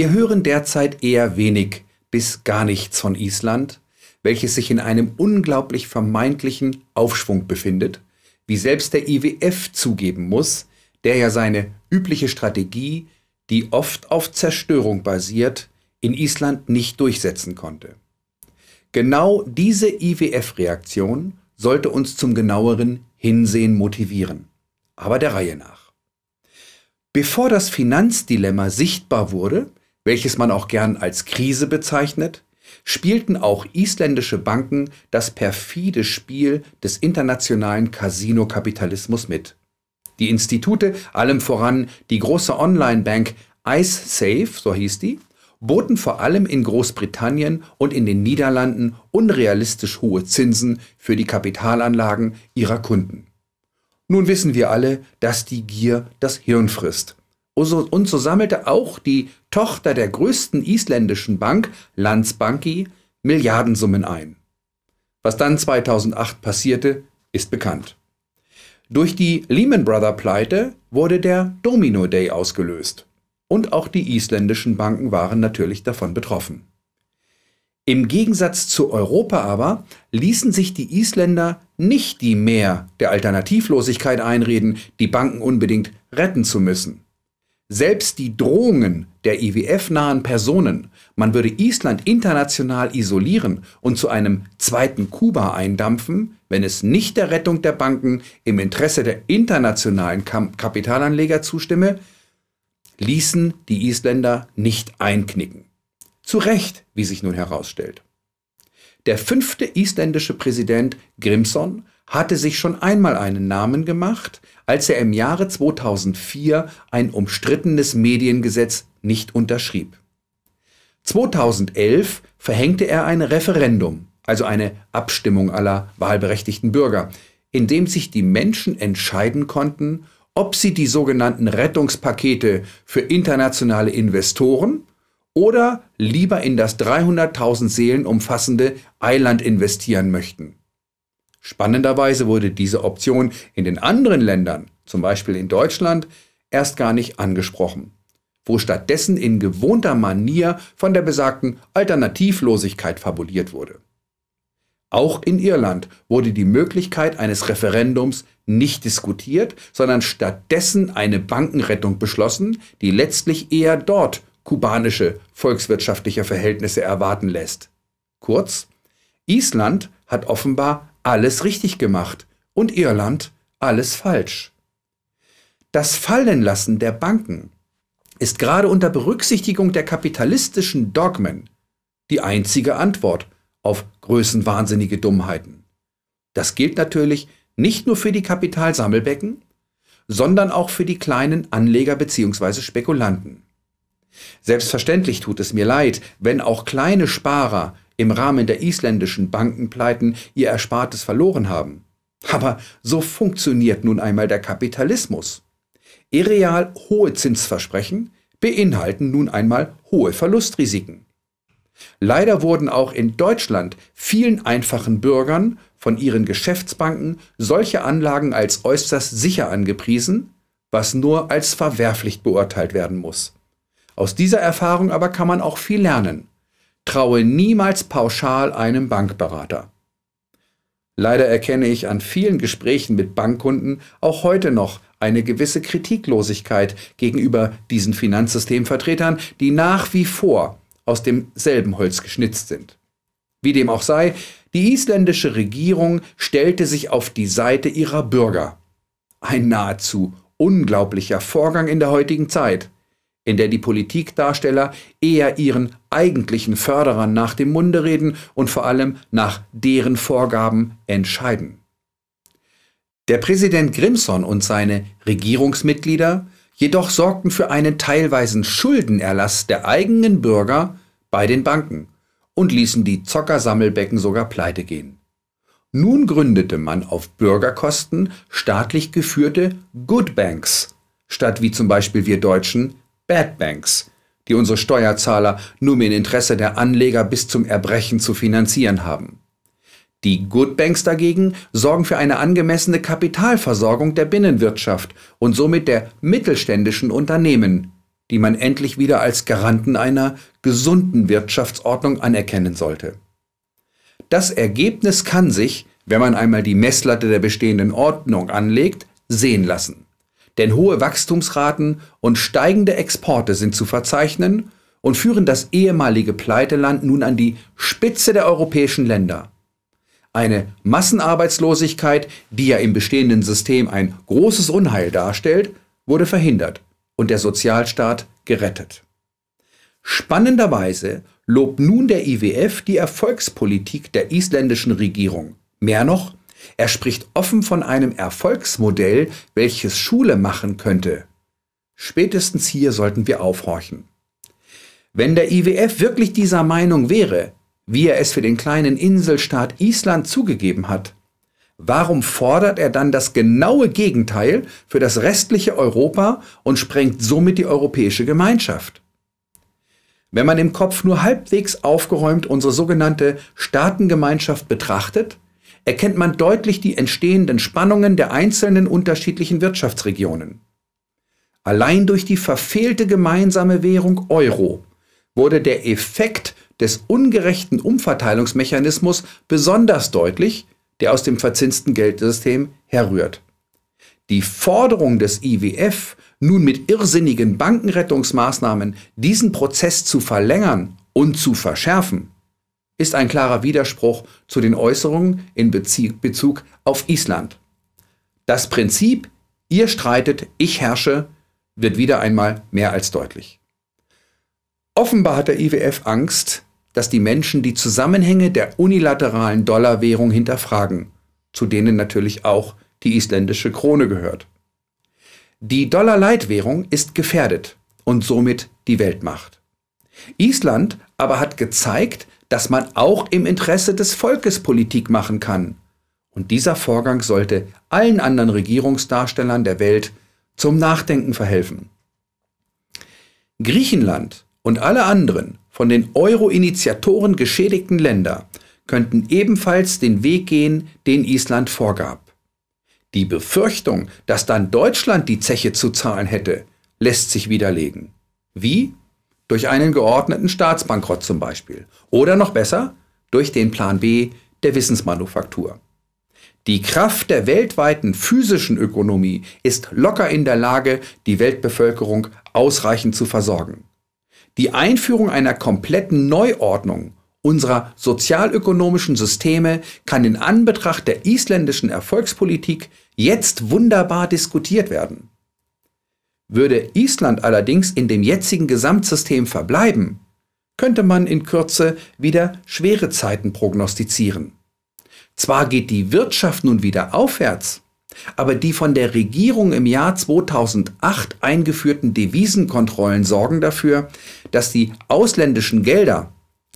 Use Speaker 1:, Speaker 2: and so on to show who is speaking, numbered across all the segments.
Speaker 1: Wir hören derzeit eher wenig bis gar nichts von Island, welches sich in einem unglaublich vermeintlichen Aufschwung befindet, wie selbst der IWF zugeben muss, der ja seine übliche Strategie, die oft auf Zerstörung basiert, in Island nicht durchsetzen konnte. Genau diese IWF-Reaktion sollte uns zum genaueren Hinsehen motivieren. Aber der Reihe nach. Bevor das Finanzdilemma sichtbar wurde, welches man auch gern als Krise bezeichnet, spielten auch isländische Banken das perfide Spiel des internationalen Casino-Kapitalismus mit. Die Institute, allem voran die große Online-Bank IceSafe, e, so hieß die, boten vor allem in Großbritannien und in den Niederlanden unrealistisch hohe Zinsen für die Kapitalanlagen ihrer Kunden. Nun wissen wir alle, dass die Gier das Hirn frisst und so sammelte auch die Tochter der größten isländischen Bank, Landsbanki, Milliardensummen ein. Was dann 2008 passierte, ist bekannt. Durch die Lehman Brothers Pleite wurde der Domino Day ausgelöst. Und auch die isländischen Banken waren natürlich davon betroffen. Im Gegensatz zu Europa aber ließen sich die Isländer nicht die Mehr der Alternativlosigkeit einreden, die Banken unbedingt retten zu müssen. Selbst die Drohungen der IWF-nahen e Personen, man würde Island international isolieren und zu einem zweiten Kuba eindampfen, wenn es nicht der Rettung der Banken im Interesse der internationalen Kapitalanleger zustimme, ließen die Isländer nicht einknicken. Zu Recht, wie sich nun herausstellt. Der fünfte isländische Präsident Grimson hatte sich schon einmal einen Namen gemacht, als er im Jahre 2004 ein umstrittenes Mediengesetz nicht unterschrieb. 2011 verhängte er ein Referendum, also eine Abstimmung aller wahlberechtigten Bürger, in dem sich die Menschen entscheiden konnten, ob sie die sogenannten Rettungspakete für internationale Investoren oder lieber in das 300.000 Seelen umfassende Eiland investieren möchten. Spannenderweise wurde diese Option in den anderen Ländern, zum Beispiel in Deutschland, erst gar nicht angesprochen, wo stattdessen in gewohnter Manier von der besagten Alternativlosigkeit fabuliert wurde. Auch in Irland wurde die Möglichkeit eines Referendums nicht diskutiert, sondern stattdessen eine Bankenrettung beschlossen, die letztlich eher dort kubanische volkswirtschaftliche Verhältnisse erwarten lässt. Kurz, Island hat offenbar alles richtig gemacht und Irland alles falsch. Das Fallenlassen der Banken ist gerade unter Berücksichtigung der kapitalistischen Dogmen die einzige Antwort auf größenwahnsinnige Dummheiten. Das gilt natürlich nicht nur für die Kapitalsammelbecken, sondern auch für die kleinen Anleger bzw. Spekulanten. Selbstverständlich tut es mir leid, wenn auch kleine Sparer im Rahmen der isländischen Bankenpleiten ihr Erspartes verloren haben. Aber so funktioniert nun einmal der Kapitalismus. Irreal hohe Zinsversprechen beinhalten nun einmal hohe Verlustrisiken. Leider wurden auch in Deutschland vielen einfachen Bürgern von ihren Geschäftsbanken solche Anlagen als äußerst sicher angepriesen, was nur als verwerflich beurteilt werden muss. Aus dieser Erfahrung aber kann man auch viel lernen. Traue niemals pauschal einem Bankberater. Leider erkenne ich an vielen Gesprächen mit Bankkunden auch heute noch eine gewisse Kritiklosigkeit gegenüber diesen Finanzsystemvertretern, die nach wie vor aus demselben Holz geschnitzt sind. Wie dem auch sei, die isländische Regierung stellte sich auf die Seite ihrer Bürger. Ein nahezu unglaublicher Vorgang in der heutigen Zeit in der die Politikdarsteller eher ihren eigentlichen Förderern nach dem Munde reden und vor allem nach deren Vorgaben entscheiden. Der Präsident Grimson und seine Regierungsmitglieder jedoch sorgten für einen teilweisen Schuldenerlass der eigenen Bürger bei den Banken und ließen die Zockersammelbecken sogar pleite gehen. Nun gründete man auf Bürgerkosten staatlich geführte Good Banks, statt wie zum Beispiel wir Deutschen Bad Banks, die unsere Steuerzahler nur im Interesse der Anleger bis zum Erbrechen zu finanzieren haben. Die Good Banks dagegen sorgen für eine angemessene Kapitalversorgung der Binnenwirtschaft und somit der mittelständischen Unternehmen, die man endlich wieder als Garanten einer gesunden Wirtschaftsordnung anerkennen sollte. Das Ergebnis kann sich, wenn man einmal die Messlatte der bestehenden Ordnung anlegt, sehen lassen denn hohe Wachstumsraten und steigende Exporte sind zu verzeichnen und führen das ehemalige Pleiteland nun an die Spitze der europäischen Länder. Eine Massenarbeitslosigkeit, die ja im bestehenden System ein großes Unheil darstellt, wurde verhindert und der Sozialstaat gerettet. Spannenderweise lobt nun der IWF die Erfolgspolitik der isländischen Regierung. Mehr noch, er spricht offen von einem Erfolgsmodell, welches Schule machen könnte. Spätestens hier sollten wir aufhorchen. Wenn der IWF wirklich dieser Meinung wäre, wie er es für den kleinen Inselstaat Island zugegeben hat, warum fordert er dann das genaue Gegenteil für das restliche Europa und sprengt somit die europäische Gemeinschaft? Wenn man im Kopf nur halbwegs aufgeräumt unsere sogenannte Staatengemeinschaft betrachtet, erkennt man deutlich die entstehenden Spannungen der einzelnen unterschiedlichen Wirtschaftsregionen. Allein durch die verfehlte gemeinsame Währung Euro wurde der Effekt des ungerechten Umverteilungsmechanismus besonders deutlich, der aus dem verzinsten Geldsystem herrührt. Die Forderung des IWF, nun mit irrsinnigen Bankenrettungsmaßnahmen diesen Prozess zu verlängern und zu verschärfen, ist ein klarer Widerspruch zu den Äußerungen in Bezug auf Island. Das Prinzip, ihr streitet, ich herrsche, wird wieder einmal mehr als deutlich. Offenbar hat der IWF Angst, dass die Menschen die Zusammenhänge der unilateralen Dollarwährung hinterfragen, zu denen natürlich auch die isländische Krone gehört. Die Dollarleitwährung ist gefährdet und somit die Weltmacht. Island aber hat gezeigt, dass man auch im Interesse des Volkes Politik machen kann. Und dieser Vorgang sollte allen anderen Regierungsdarstellern der Welt zum Nachdenken verhelfen. Griechenland und alle anderen von den Euro-Initiatoren geschädigten Länder könnten ebenfalls den Weg gehen, den Island vorgab. Die Befürchtung, dass dann Deutschland die Zeche zu zahlen hätte, lässt sich widerlegen. Wie? Durch einen geordneten Staatsbankrott zum Beispiel. Oder noch besser, durch den Plan B der Wissensmanufaktur. Die Kraft der weltweiten physischen Ökonomie ist locker in der Lage, die Weltbevölkerung ausreichend zu versorgen. Die Einführung einer kompletten Neuordnung unserer sozialökonomischen Systeme kann in Anbetracht der isländischen Erfolgspolitik jetzt wunderbar diskutiert werden. Würde Island allerdings in dem jetzigen Gesamtsystem verbleiben, könnte man in Kürze wieder schwere Zeiten prognostizieren. Zwar geht die Wirtschaft nun wieder aufwärts, aber die von der Regierung im Jahr 2008 eingeführten Devisenkontrollen sorgen dafür, dass die ausländischen Gelder,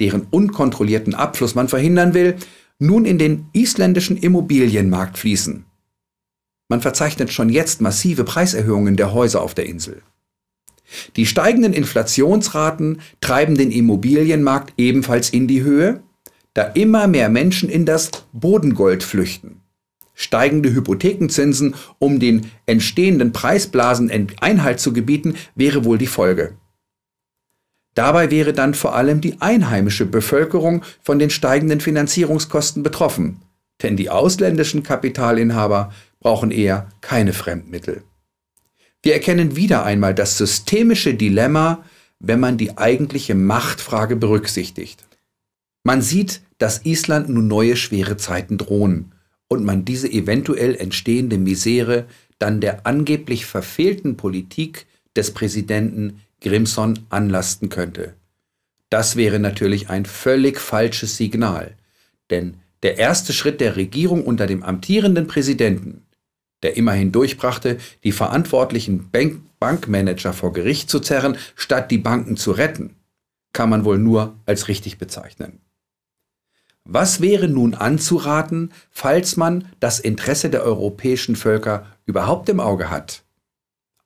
Speaker 1: deren unkontrollierten Abfluss man verhindern will, nun in den isländischen Immobilienmarkt fließen. Man verzeichnet schon jetzt massive Preiserhöhungen der Häuser auf der Insel. Die steigenden Inflationsraten treiben den Immobilienmarkt ebenfalls in die Höhe, da immer mehr Menschen in das Bodengold flüchten. Steigende Hypothekenzinsen, um den entstehenden Preisblasen Einhalt zu gebieten, wäre wohl die Folge. Dabei wäre dann vor allem die einheimische Bevölkerung von den steigenden Finanzierungskosten betroffen, denn die ausländischen Kapitalinhaber brauchen eher keine Fremdmittel. Wir erkennen wieder einmal das systemische Dilemma, wenn man die eigentliche Machtfrage berücksichtigt. Man sieht, dass Island nun neue schwere Zeiten drohen und man diese eventuell entstehende Misere dann der angeblich verfehlten Politik des Präsidenten Grimson anlasten könnte. Das wäre natürlich ein völlig falsches Signal, denn der erste Schritt der Regierung unter dem amtierenden Präsidenten der immerhin durchbrachte, die verantwortlichen Bank Bankmanager vor Gericht zu zerren, statt die Banken zu retten, kann man wohl nur als richtig bezeichnen. Was wäre nun anzuraten, falls man das Interesse der europäischen Völker überhaupt im Auge hat?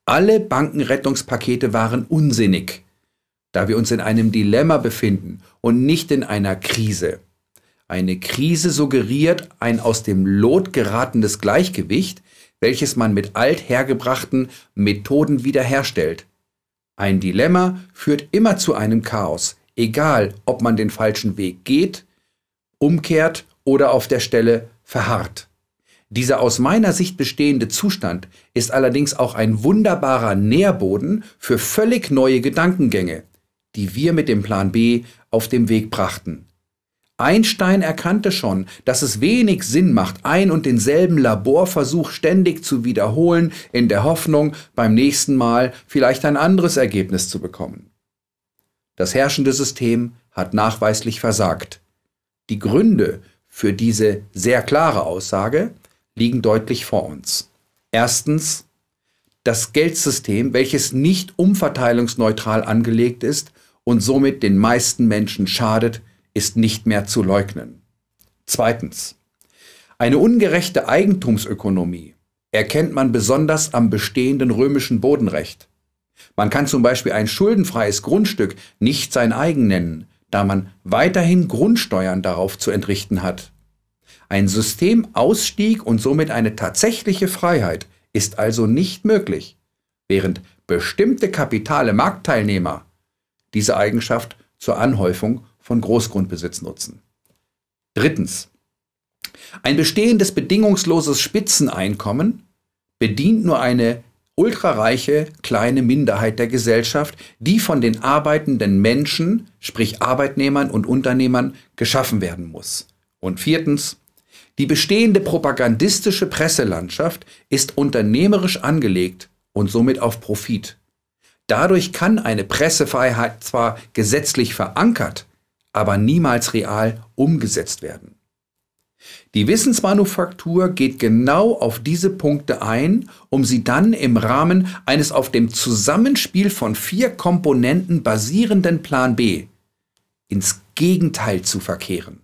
Speaker 1: Alle Bankenrettungspakete waren unsinnig, da wir uns in einem Dilemma befinden und nicht in einer Krise. Eine Krise suggeriert ein aus dem Lot geratenes Gleichgewicht, welches man mit althergebrachten Methoden wiederherstellt. Ein Dilemma führt immer zu einem Chaos, egal ob man den falschen Weg geht, umkehrt oder auf der Stelle verharrt. Dieser aus meiner Sicht bestehende Zustand ist allerdings auch ein wunderbarer Nährboden für völlig neue Gedankengänge, die wir mit dem Plan B auf dem Weg brachten. Einstein erkannte schon, dass es wenig Sinn macht, ein und denselben Laborversuch ständig zu wiederholen, in der Hoffnung, beim nächsten Mal vielleicht ein anderes Ergebnis zu bekommen. Das herrschende System hat nachweislich versagt. Die Gründe für diese sehr klare Aussage liegen deutlich vor uns. Erstens, das Geldsystem, welches nicht umverteilungsneutral angelegt ist und somit den meisten Menschen schadet, ist nicht mehr zu leugnen. Zweitens. Eine ungerechte Eigentumsökonomie erkennt man besonders am bestehenden römischen Bodenrecht. Man kann zum Beispiel ein schuldenfreies Grundstück nicht sein eigen nennen, da man weiterhin Grundsteuern darauf zu entrichten hat. Ein Systemausstieg und somit eine tatsächliche Freiheit ist also nicht möglich, während bestimmte kapitale Marktteilnehmer diese Eigenschaft zur Anhäufung von Großgrundbesitz nutzen. Drittens. Ein bestehendes bedingungsloses Spitzeneinkommen bedient nur eine ultrareiche kleine Minderheit der Gesellschaft, die von den arbeitenden Menschen, sprich Arbeitnehmern und Unternehmern, geschaffen werden muss. Und viertens, die bestehende propagandistische Presselandschaft ist unternehmerisch angelegt und somit auf Profit. Dadurch kann eine Pressefreiheit zwar gesetzlich verankert, aber niemals real umgesetzt werden. Die Wissensmanufaktur geht genau auf diese Punkte ein, um sie dann im Rahmen eines auf dem Zusammenspiel von vier Komponenten basierenden Plan B ins Gegenteil zu verkehren.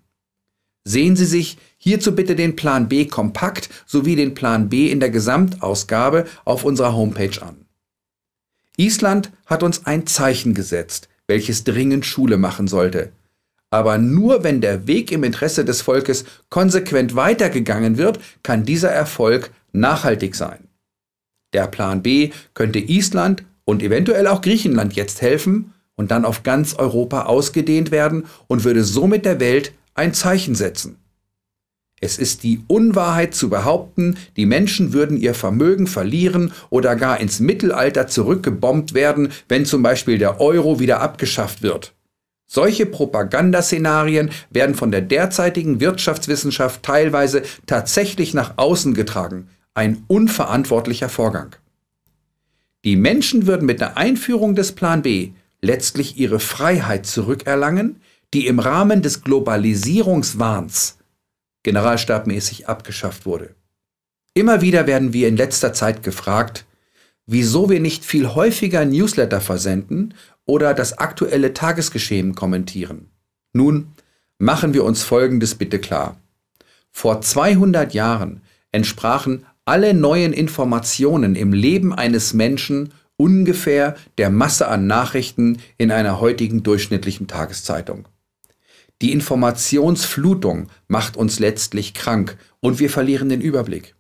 Speaker 1: Sehen Sie sich hierzu bitte den Plan B kompakt sowie den Plan B in der Gesamtausgabe auf unserer Homepage an. Island hat uns ein Zeichen gesetzt, welches dringend Schule machen sollte – aber nur wenn der Weg im Interesse des Volkes konsequent weitergegangen wird, kann dieser Erfolg nachhaltig sein. Der Plan B könnte Island und eventuell auch Griechenland jetzt helfen und dann auf ganz Europa ausgedehnt werden und würde somit der Welt ein Zeichen setzen. Es ist die Unwahrheit zu behaupten, die Menschen würden ihr Vermögen verlieren oder gar ins Mittelalter zurückgebombt werden, wenn zum Beispiel der Euro wieder abgeschafft wird. Solche Propagandaszenarien werden von der derzeitigen Wirtschaftswissenschaft teilweise tatsächlich nach außen getragen. Ein unverantwortlicher Vorgang. Die Menschen würden mit der Einführung des Plan B letztlich ihre Freiheit zurückerlangen, die im Rahmen des Globalisierungswahns generalstabmäßig abgeschafft wurde. Immer wieder werden wir in letzter Zeit gefragt, wieso wir nicht viel häufiger Newsletter versenden oder das aktuelle Tagesgeschehen kommentieren. Nun, machen wir uns Folgendes bitte klar. Vor 200 Jahren entsprachen alle neuen Informationen im Leben eines Menschen ungefähr der Masse an Nachrichten in einer heutigen durchschnittlichen Tageszeitung. Die Informationsflutung macht uns letztlich krank und wir verlieren den Überblick.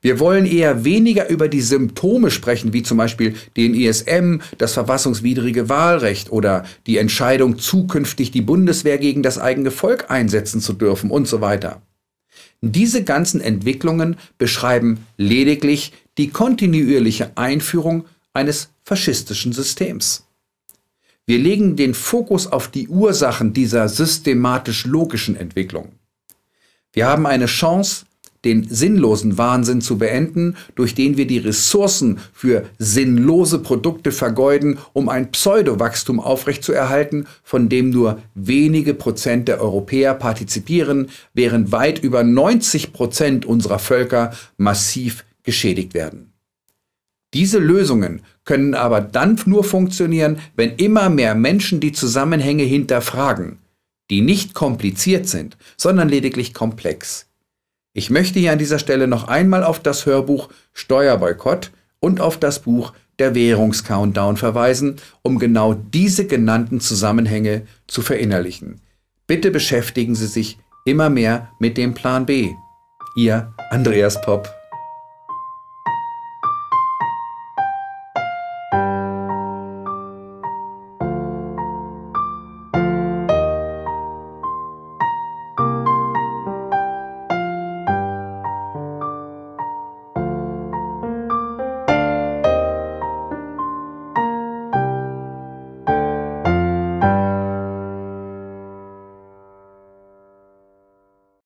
Speaker 1: Wir wollen eher weniger über die Symptome sprechen, wie zum Beispiel den ESM, das verfassungswidrige Wahlrecht oder die Entscheidung, zukünftig die Bundeswehr gegen das eigene Volk einsetzen zu dürfen und so weiter. Diese ganzen Entwicklungen beschreiben lediglich die kontinuierliche Einführung eines faschistischen Systems. Wir legen den Fokus auf die Ursachen dieser systematisch logischen Entwicklung. Wir haben eine Chance, den sinnlosen Wahnsinn zu beenden, durch den wir die Ressourcen für sinnlose Produkte vergeuden, um ein Pseudowachstum aufrechtzuerhalten, von dem nur wenige Prozent der Europäer partizipieren, während weit über 90 Prozent unserer Völker massiv geschädigt werden. Diese Lösungen können aber dann nur funktionieren, wenn immer mehr Menschen die Zusammenhänge hinterfragen, die nicht kompliziert sind, sondern lediglich komplex. Ich möchte hier an dieser Stelle noch einmal auf das Hörbuch Steuerboykott und auf das Buch Der Währungscountdown verweisen, um genau diese genannten Zusammenhänge zu verinnerlichen. Bitte beschäftigen Sie sich immer mehr mit dem Plan B. Ihr Andreas Popp.